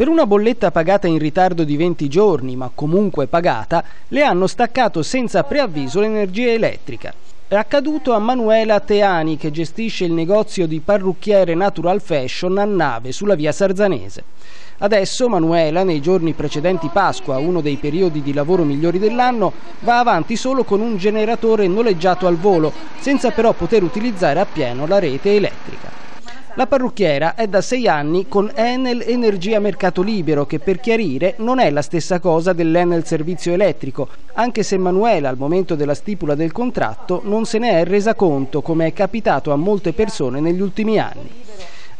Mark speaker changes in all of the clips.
Speaker 1: Per una bolletta pagata in ritardo di 20 giorni, ma comunque pagata, le hanno staccato senza preavviso l'energia elettrica. È accaduto a Manuela Teani, che gestisce il negozio di parrucchiere Natural Fashion a Nave, sulla via Sarzanese. Adesso Manuela, nei giorni precedenti Pasqua, uno dei periodi di lavoro migliori dell'anno, va avanti solo con un generatore noleggiato al volo, senza però poter utilizzare appieno la rete elettrica. La parrucchiera è da sei anni con Enel Energia Mercato Libero che per chiarire non è la stessa cosa dell'Enel Servizio Elettrico, anche se Manuela al momento della stipula del contratto non se ne è resa conto come è capitato a molte persone negli ultimi anni.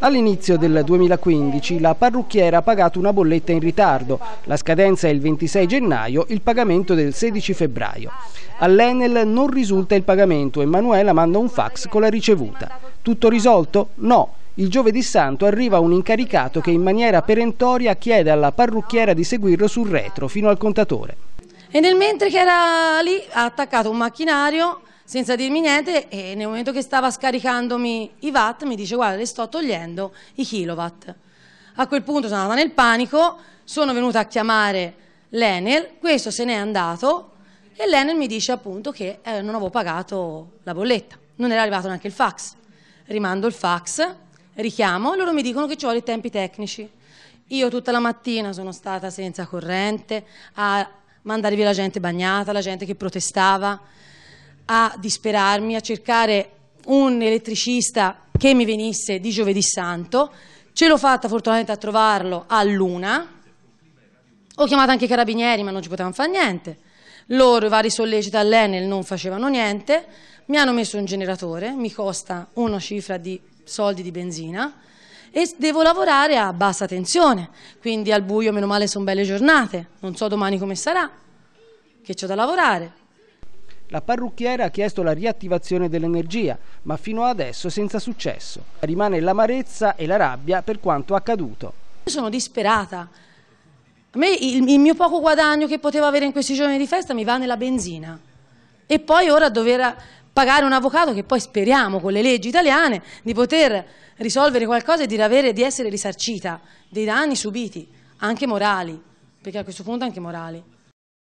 Speaker 1: All'inizio del 2015 la parrucchiera ha pagato una bolletta in ritardo, la scadenza è il 26 gennaio, il pagamento del 16 febbraio. All'Enel non risulta il pagamento e Manuela manda un fax con la ricevuta. Tutto risolto? No, il giovedì santo arriva un incaricato che in maniera perentoria chiede alla parrucchiera di seguirlo sul retro fino al contatore.
Speaker 2: E nel mentre che era lì ha attaccato un macchinario senza dirmi niente e nel momento che stava scaricandomi i watt mi dice guarda le sto togliendo i kilowatt. A quel punto sono andata nel panico, sono venuta a chiamare l'Enel, questo se n'è andato e l'Enel mi dice appunto che eh, non avevo pagato la bolletta, non era arrivato neanche il fax. Rimando il fax, richiamo, loro mi dicono che ho i tempi tecnici. Io tutta la mattina sono stata senza corrente, a mandare via la gente bagnata, la gente che protestava, a disperarmi, a cercare un elettricista che mi venisse di giovedì santo. Ce l'ho fatta fortunatamente a trovarlo a luna. Ho chiamato anche i carabinieri, ma non ci potevano fare niente. Loro, i vari solleciti all'Enel, non facevano niente. Mi hanno messo un generatore, mi costa una cifra di soldi di benzina e devo lavorare a bassa tensione, quindi al buio meno male sono belle giornate, non so domani come sarà, che
Speaker 1: c'ho da lavorare. La parrucchiera ha chiesto la riattivazione dell'energia, ma fino adesso senza successo. Rimane l'amarezza e la rabbia per quanto accaduto.
Speaker 2: Io sono disperata. A me il, il mio poco guadagno che potevo avere in questi giorni di festa mi va nella benzina. E poi ora dover pagare un avvocato che poi speriamo con le leggi italiane di poter risolvere qualcosa e di, avere, di essere risarcita dei danni subiti, anche morali, perché a questo punto anche morali.